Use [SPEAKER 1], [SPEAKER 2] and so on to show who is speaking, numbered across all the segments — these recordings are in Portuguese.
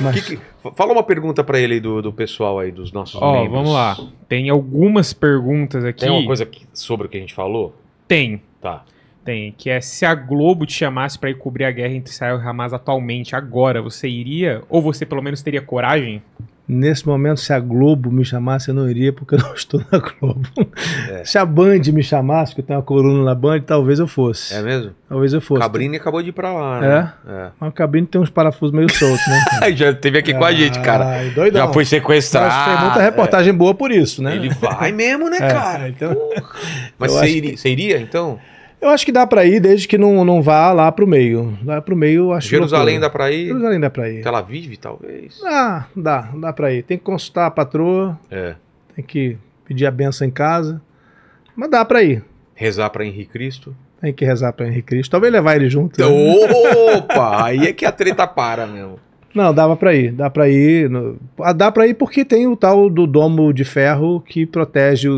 [SPEAKER 1] Mas... Que que... Fala uma pergunta para ele aí do, do pessoal aí, dos nossos Ó, membros. vamos lá. Tem algumas perguntas aqui. Tem uma coisa que, sobre o que a gente falou? Tem. Tá. Tem, que é se a Globo te chamasse para ir cobrir a guerra entre Israel e Hamas atualmente, agora, você iria? Ou você pelo menos teria coragem?
[SPEAKER 2] Nesse momento, se a Globo me chamasse, eu não iria, porque eu não estou na Globo. É. Se a Band me chamasse, que eu tenho uma coluna na Band, talvez eu fosse. É mesmo? Talvez eu fosse. Cabrini acabou de ir pra lá, né? É. é. Mas o Cabrini tem uns parafusos meio soltos, né?
[SPEAKER 1] Já teve aqui é. com a gente, cara. Ai, doidão. Já foi sequestrado. Mas tem muita é. reportagem
[SPEAKER 2] boa por isso, né? Ele vai mesmo, né, é. cara?
[SPEAKER 1] Então... Mas você iria, que... você iria, então?
[SPEAKER 2] Eu acho que dá para ir, desde que não, não vá lá para o meio. Lá para o meio, acho é Jerusalém loucura. dá para ir? Jerusalém dá para ir.
[SPEAKER 1] Tel Aviv, talvez?
[SPEAKER 2] Ah, dá, dá para ir. Tem que consultar a patroa. É. Tem que pedir a benção em casa. Mas dá para ir.
[SPEAKER 1] Rezar para Henrique Cristo.
[SPEAKER 2] Tem que rezar para Henrique Cristo. Talvez levar ele junto. Né? Opa!
[SPEAKER 1] aí é que a treta para mesmo.
[SPEAKER 2] Não, dava para ir, dá para ir, ah, dá para ir porque tem o tal do domo de ferro que protege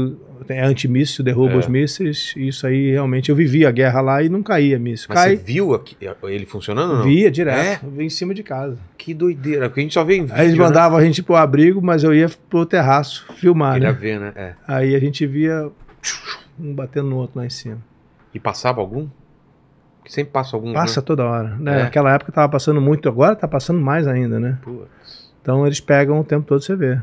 [SPEAKER 2] é antimíssil, derruba é. os mísseis. Isso aí realmente. Eu vivi a guerra lá e não caía míssil. Mas Cai... você
[SPEAKER 1] viu aqui, ele funcionando? Não? Via direto, é? em cima de casa. Que doideira, porque a gente só vê em vídeo. Aí eles né? mandavam
[SPEAKER 2] né? a gente pro abrigo, mas eu ia pro terraço filmar. Queria né? ver, né? É. Aí a gente via um batendo no outro lá em cima.
[SPEAKER 1] E passava algum? Porque sempre passa algum. Passa né? toda hora. Né? É.
[SPEAKER 2] Naquela época tava passando muito, agora tá passando mais ainda, né? Putz. Então eles pegam o tempo todo, você vê.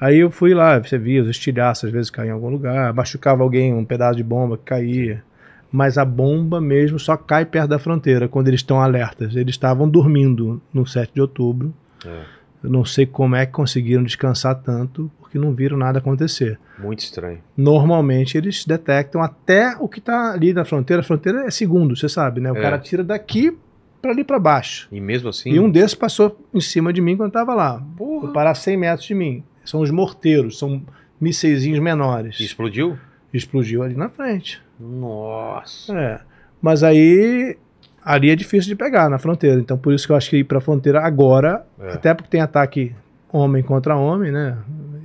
[SPEAKER 2] Aí eu fui lá, você via os estilhaços, às vezes caía em algum lugar, machucava alguém, um pedaço de bomba que caía. Mas a bomba mesmo só cai perto da fronteira, quando eles estão alertas. Eles estavam dormindo no 7 de outubro. É. Eu não sei como é que conseguiram descansar tanto, porque não viram nada acontecer. Muito estranho. Normalmente eles detectam até o que está ali na fronteira. A fronteira é segundo, você sabe, né? O é. cara tira daqui para ali para baixo.
[SPEAKER 1] E mesmo assim. E um
[SPEAKER 2] desses passou em cima de mim quando estava lá. Porra. Foi parar 100 metros de mim são os morteiros, são mísseis menores. Explodiu? Explodiu ali na frente. Nossa. É. Mas aí ali é difícil de pegar na fronteira. Então por isso que eu acho que ir para a fronteira agora, é. até porque tem ataque homem contra homem, né?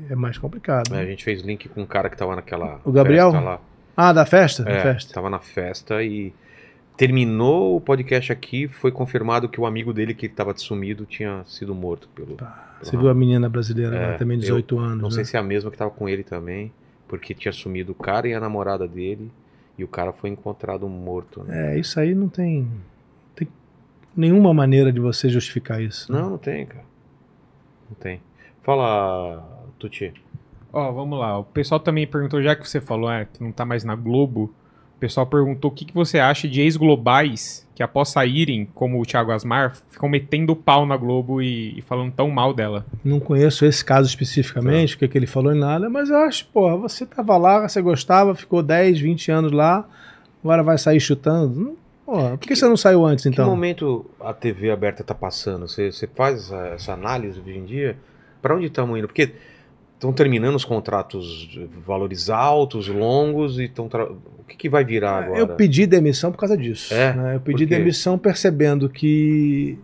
[SPEAKER 2] É mais complicado. É, a
[SPEAKER 1] gente fez link com um cara que tava naquela. O Gabriel? Festa lá. Ah, da festa? É, da festa. Tava na festa e terminou o podcast aqui, foi confirmado que o amigo dele que estava sumido tinha sido morto pelo. Tá.
[SPEAKER 2] você viu a menina brasileira é, também, 18 anos. Não né? sei se
[SPEAKER 1] é a mesma que estava com ele também, porque tinha sumido o cara e a namorada dele, e o cara foi encontrado morto. Né? É, isso
[SPEAKER 2] aí não tem, tem nenhuma maneira de você justificar isso. Né? Não,
[SPEAKER 1] não tem, cara. Não tem. Fala, Tuti. Ó, oh, vamos lá. O pessoal também perguntou, já que você falou é, que não tá mais na Globo, pessoal perguntou o que, que você acha de ex-globais que, após saírem, como o Thiago Asmar, ficam metendo pau na Globo e, e falando tão mal dela.
[SPEAKER 2] Não conheço esse caso especificamente, tá. o que, que ele falou em nada, mas eu acho, pô, você tava lá, você gostava, ficou 10, 20 anos lá, agora vai sair chutando. Porra, por que, que, você não saiu antes, então? Que momento
[SPEAKER 1] a TV aberta tá passando? Você, você faz essa, análise hoje em dia? Para onde estamos indo? Porque estão terminando os contratos valores altos, longos, e estão o que, que vai virar é, agora? Eu pedi
[SPEAKER 2] demissão por causa disso. É? Né? Eu pedi demissão percebendo que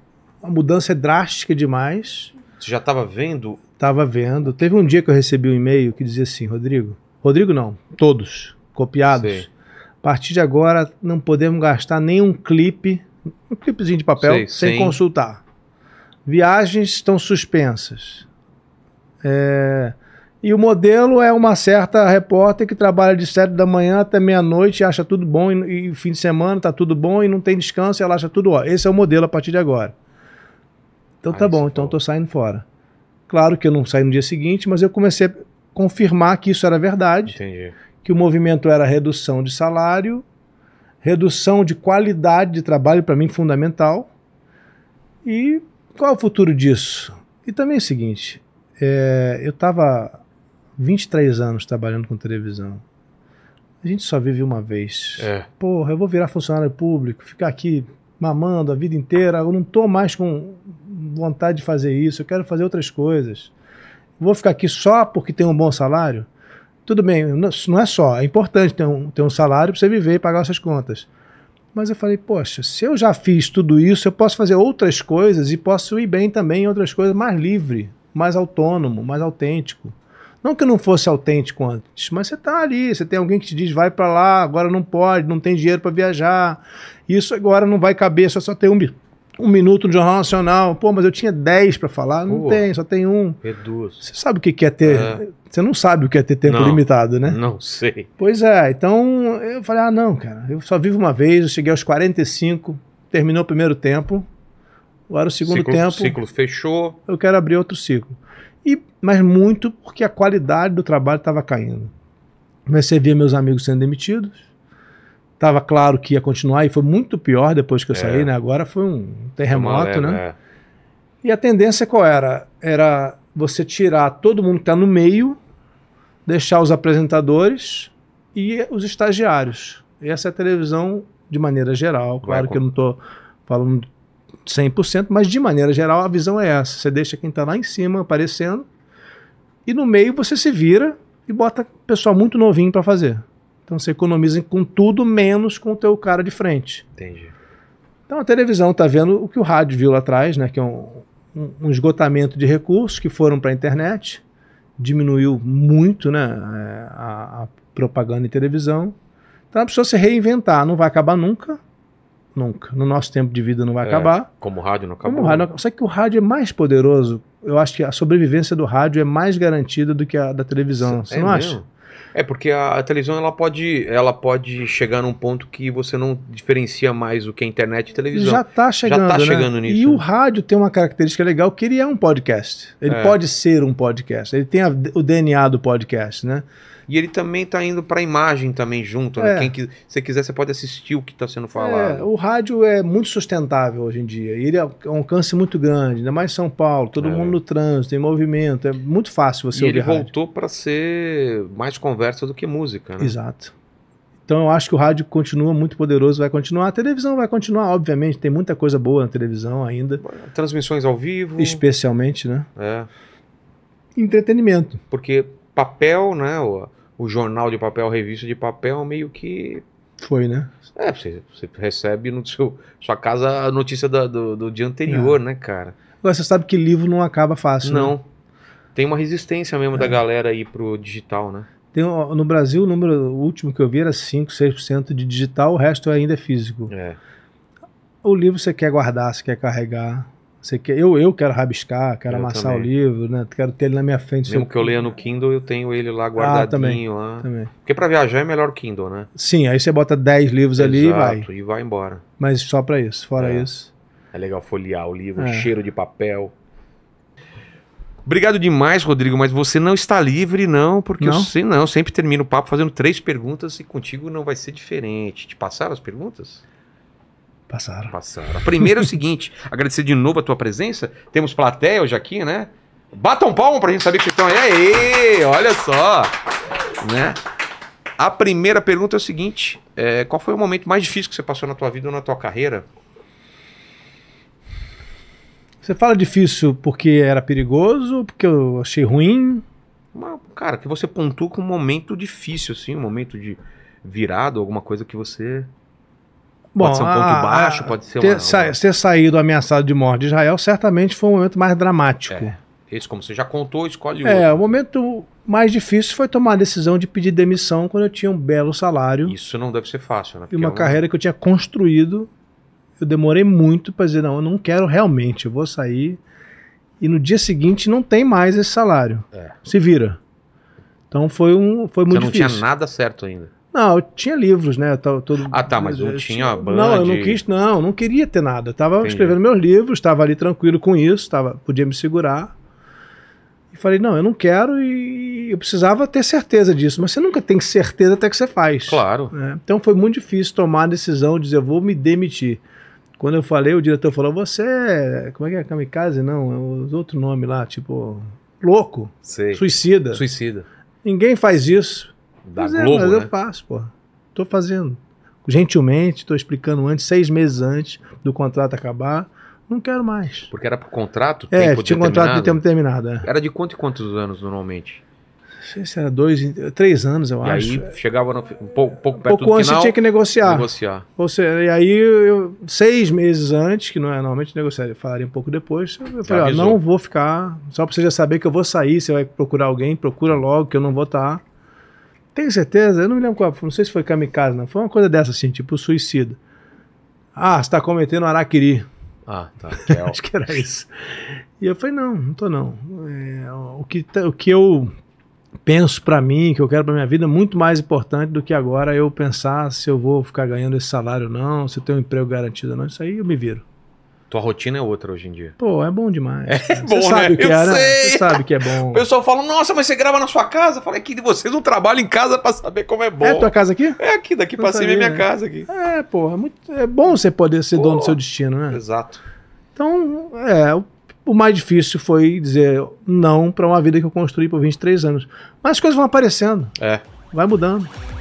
[SPEAKER 2] a mudança é drástica demais.
[SPEAKER 1] Você já estava vendo?
[SPEAKER 2] Estava vendo. Teve um dia que eu recebi um e-mail que dizia assim, Rodrigo. Rodrigo não, todos, copiados. A partir de agora não podemos gastar nenhum clipe, um clipezinho de papel, sem, sem consultar. Viagens estão suspensas. É, e o modelo é uma certa repórter que trabalha de sete da manhã até meia-noite, acha tudo bom, e, e, fim de semana tá tudo bom, e não tem descanso, ela acha tudo ó. Esse é o modelo a partir de agora. Então tá bom, então eu tô saindo fora. Claro que eu não saí no dia seguinte, mas eu comecei a confirmar que isso era verdade. Entendi. Que o movimento era redução de salário, redução de qualidade de trabalho, para mim fundamental. E qual é o futuro disso? E também é o seguinte, é, eu estava 23 anos trabalhando com televisão. A gente só vive uma vez. É. Porra, eu vou virar funcionário público, ficar aqui mamando a vida inteira, eu não estou mais com vontade de fazer isso, eu quero fazer outras coisas. Vou ficar aqui só porque tem um bom salário? Tudo bem, é, não é só, é importante ter um, ter um salário para você viver e pagar suas contas. Mas eu falei, poxa, se eu já fiz tudo isso, eu posso fazer outras coisas e posso ir bem também em outras coisas mais livre, mais autônomo, mais autêntico. Não que não fosse autêntico antes, mas você está ali, você tem alguém que te diz, vai para lá, agora não pode, não tem dinheiro para viajar, isso agora não vai caber, só, só tem um, um minuto no Jornal Nacional. Pô, mas eu tinha dez para falar, não Pô, tem, só tem um. Reduz. Você sabe o que é ter... É. Você não sabe o que é ter tempo não, limitado, né? Não sei. Pois é, então eu falei, ah, não, cara, eu só vivo uma vez, eu cheguei aos 45, terminou o primeiro tempo, agora o segundo ciclo, tempo... O ciclo
[SPEAKER 1] fechou.
[SPEAKER 2] Eu quero abrir outro ciclo. E, mas muito porque a qualidade do trabalho estava caindo. Comecei a ver meus amigos sendo demitidos. Estava claro que ia continuar e foi muito pior depois que eu é. saí, né? Agora foi um terremoto, é, né? É. E a tendência qual era? Era você tirar todo mundo que está no meio, deixar os apresentadores e os estagiários. Essa é a televisão de maneira geral. Claro Vai, que eu não estou falando 100%, mas de maneira geral a visão é essa. Você deixa quem está lá em cima aparecendo e no meio você se vira e bota pessoal muito novinho para fazer. Então você economiza com tudo menos com o teu cara de frente. Entendi. Então a televisão está vendo o que o rádio viu lá atrás, né, que é um, um, um esgotamento de recursos que foram para a internet. Diminuiu muito né, é, a, a propaganda em televisão. Então a pessoa se reinventar, não vai acabar nunca, nunca. No nosso tempo de vida não vai é, acabar. Como o rádio não acabou. Como o rádio, só que o rádio é mais poderoso. Eu acho que a sobrevivência do rádio é mais garantida do que a da televisão. Você é não mesmo? acha?
[SPEAKER 1] É porque a, a, televisão ela pode, ela pode chegar num ponto que você não diferencia mais o que é internet e televisão. Já está chegando, Já tá né? chegando nisso. E o
[SPEAKER 2] rádio tem uma característica legal que ele é um podcast. Ele é. pode ser um podcast. Ele tem a, o DNA do podcast, né?
[SPEAKER 1] E ele também está indo para a imagem também junto, né? É. Quem que, se quiser, você pode assistir o que está sendo é, falado. É,
[SPEAKER 2] o rádio é muito sustentável hoje em dia. Ele é, é um alcance muito grande, ainda mais São Paulo, todo é. mundo no trânsito, em movimento. É muito fácil você e ouvir. Ele voltou
[SPEAKER 1] para ser mais conversa do que música, né? Exato.
[SPEAKER 2] Então eu acho que o rádio continua muito poderoso, vai continuar. A televisão vai continuar, obviamente, tem muita coisa boa na televisão ainda.
[SPEAKER 1] Transmissões ao vivo.
[SPEAKER 2] Especialmente, né? É. Entretenimento.
[SPEAKER 1] Porque papel, né? o jornal de papel, a revista de papel, meio que. Foi, né? É, você, você recebe no seu sua casa a notícia da, do, do dia anterior, é. né, cara?
[SPEAKER 2] Agora, você sabe que livro não acaba fácil. Né? Não.
[SPEAKER 1] Né? Tem uma resistência mesmo é. da galera aí pro digital, né?
[SPEAKER 2] Tem, no Brasil, o número último que eu vi era 5, 6% de digital, o resto ainda é físico. É. O livro você quer guardar, você quer carregar. Você quer, eu, eu quero rabiscar, quero eu amassar também. o livro, né? Quero ter ele na minha frente. Mesmo que eu
[SPEAKER 1] leia no Kindle, eu tenho ele lá ah, guardadinho. Ah, também, lá. Também. Porque para viajar é melhor o Kindle, né?
[SPEAKER 2] Sim, aí você bota 10 livros Exato, ali e vai. e vai embora. Mas só para isso, fora é. isso.
[SPEAKER 1] É legal folhear o livro, é. cheiro de papel. Obrigado demais, Rodrigo, mas você não está livre, não, porque não? eu sei, não, sempre termino o papo fazendo três perguntas e contigo não vai ser diferente. Te passaram as perguntas? Passaram. Passaram. Primeiro é o seguinte, agradecer de novo a tua presença. Temos plateia hoje aqui, né? Batam um palma pra gente saber que vocês estão aí. Aê, olha só. Né? A primeira pergunta é o seguinte: é, qual foi o momento mais difícil que você passou na tua vida ou na tua carreira?
[SPEAKER 2] Você fala difícil porque era perigoso, porque eu achei ruim? cara, que você pontua com um momento difícil, assim, um momento de
[SPEAKER 1] virado, alguma coisa que você
[SPEAKER 2] Bom, pode ser um ponto a, baixo, pode ser ter, uma, ter saído ameaçado de morte de Israel certamente foi um momento mais dramático. É.
[SPEAKER 1] Esse, como você já contou, escolhe o É, o
[SPEAKER 2] momento mais difícil foi tomar a decisão de pedir demissão quando eu tinha um belo salário. Isso
[SPEAKER 1] não deve ser fácil,
[SPEAKER 2] né? Porque e uma é um... carreira que eu tinha construído. Eu demorei muito para dizer, não, eu não quero realmente, eu vou sair. E no dia seguinte não tem mais esse salário. É. Se vira. Então foi um foi muito difícil. Você não difícil. tinha nada
[SPEAKER 1] certo ainda.
[SPEAKER 2] Não, eu tinha livros, né? Eu tava todo... Ah,
[SPEAKER 1] tá, mas não tinha a banda. Não, eu não quis,
[SPEAKER 2] não, não queria ter nada. Eu tava Entendi. escrevendo meus livros, estava ali tranquilo com isso, tava, podia me segurar. E falei, não, eu não quero e eu precisava ter certeza disso. Mas você nunca tem certeza até que você faz. Claro. Né? Então foi muito difícil tomar a decisão de dizer, eu vou me demitir. Quando eu falei, o diretor falou, você é, Como é que é? Kamikaze? Não, é outro nome lá, tipo. Louco. Sei. Suicida. Suicida. Ninguém faz isso da pois é, Globo, é, mas né? eu faço, pô. Tô fazendo. Gentilmente, tô explicando antes, seis meses antes do contrato acabar. Não quero mais.
[SPEAKER 1] Porque era por contrato? É, tempo tinha um contrato de tempo determinado. É. Era de quanto e quantos anos normalmente?
[SPEAKER 2] Não sei se era dois, três anos, eu e acho. E
[SPEAKER 1] aí chegava no, um pouco, pouco perto pouco antes final, tinha que negociar. negociar.
[SPEAKER 2] Ou seja, e aí, eu, seis meses antes, que não é normalmente negociar, eu falaria um pouco depois, eu falei, ó, não vou ficar, só para você já saber que eu vou sair, você vai procurar alguém, procura logo, que eu não vou estar. Tá. Tenho certeza, eu não me lembro qual, não sei se foi kamikaze, não. Foi uma coisa dessa assim, tipo suicida. Ah, você está cometendo araquiri. Ah, tá. Que é Acho que era isso. E eu falei, não, não tô não. É, o, que, tá, o que eu penso para mim, que eu quero para minha vida, é muito mais importante do que agora eu pensar se eu vou ficar ganhando esse salário ou não, se eu tenho um emprego garantido ou não. Isso aí eu me viro.
[SPEAKER 1] Tua rotina é outra hoje em dia.
[SPEAKER 2] Pô, é bom demais. É bom, você sabe né? que eu é, sei. Você sabe que é bom. O pessoal
[SPEAKER 1] fala, nossa, mas você grava na sua casa? Eu falei, é que vocês não trabalham em casa pra saber como é, é bom. É tua casa aqui? É aqui, daqui pra cima é minha casa
[SPEAKER 2] aqui. É, pô, é, muito, é bom você poder ser pô, dono do seu destino, né? Exato. Então, é, o, o mais difícil foi dizer não pra uma vida que eu construí por 23 anos. Mas as coisas vão aparecendo. É. Vai mudando.